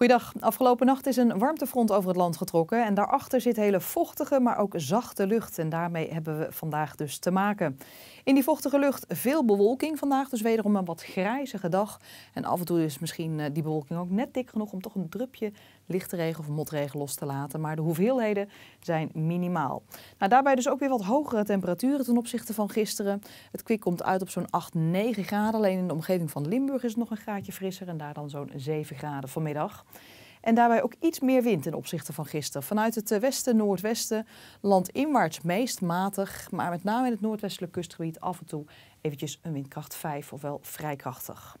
Goeiedag. Afgelopen nacht is een warmtefront over het land getrokken. En daarachter zit hele vochtige, maar ook zachte lucht. En daarmee hebben we vandaag dus te maken. In die vochtige lucht veel bewolking vandaag. Dus wederom een wat grijzige dag. En af en toe is misschien eh, die bewolking ook net dik genoeg om toch een drupje lichte regen of motregen los te laten. Maar de hoeveelheden zijn minimaal. Nou, daarbij dus ook weer wat hogere temperaturen ten opzichte van gisteren. Het kwik komt uit op zo'n 8, 9 graden. Alleen in de omgeving van Limburg is het nog een graadje frisser. En daar dan zo'n 7 graden vanmiddag. En daarbij ook iets meer wind ten opzichte van gisteren. Vanuit het eh, westen, noordwesten, landinwaarts meest matig. Maar met name in het noordwestelijk kustgebied af en toe eventjes een windkracht 5, ofwel vrij krachtig.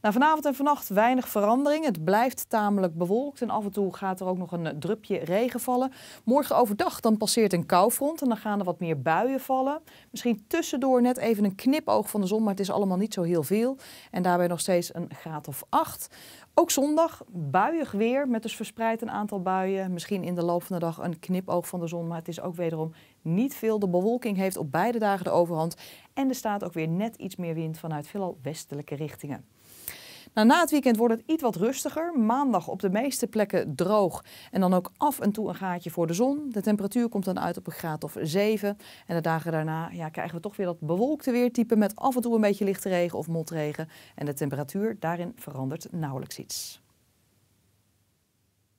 Nou, vanavond en vannacht weinig verandering. Het blijft tamelijk bewolkt en af en toe gaat er ook nog een eh, drupje regen vallen. Morgen overdag dan passeert een koufront en dan gaan er wat meer buien vallen. Misschien tussendoor net even een knipoog van de zon, maar het is allemaal niet zo heel veel. En daarbij nog steeds een graad of acht. Ook zondag buiig weer met dus verspreid een aantal buien. Misschien in de loop van de dag een knipoog van de zon, maar het is ook wederom niet veel. De bewolking heeft op beide dagen de overhand en er staat ook weer net iets meer wind vanuit veelal westelijke richtingen. Nou, na het weekend wordt het iets wat rustiger. Maandag op de meeste plekken droog. En dan ook af en toe een gaatje voor de zon. De temperatuur komt dan uit op een graad of 7. En de dagen daarna ja, krijgen we toch weer dat bewolkte weertype met af en toe een beetje lichte regen of motregen. En de temperatuur daarin verandert nauwelijks iets.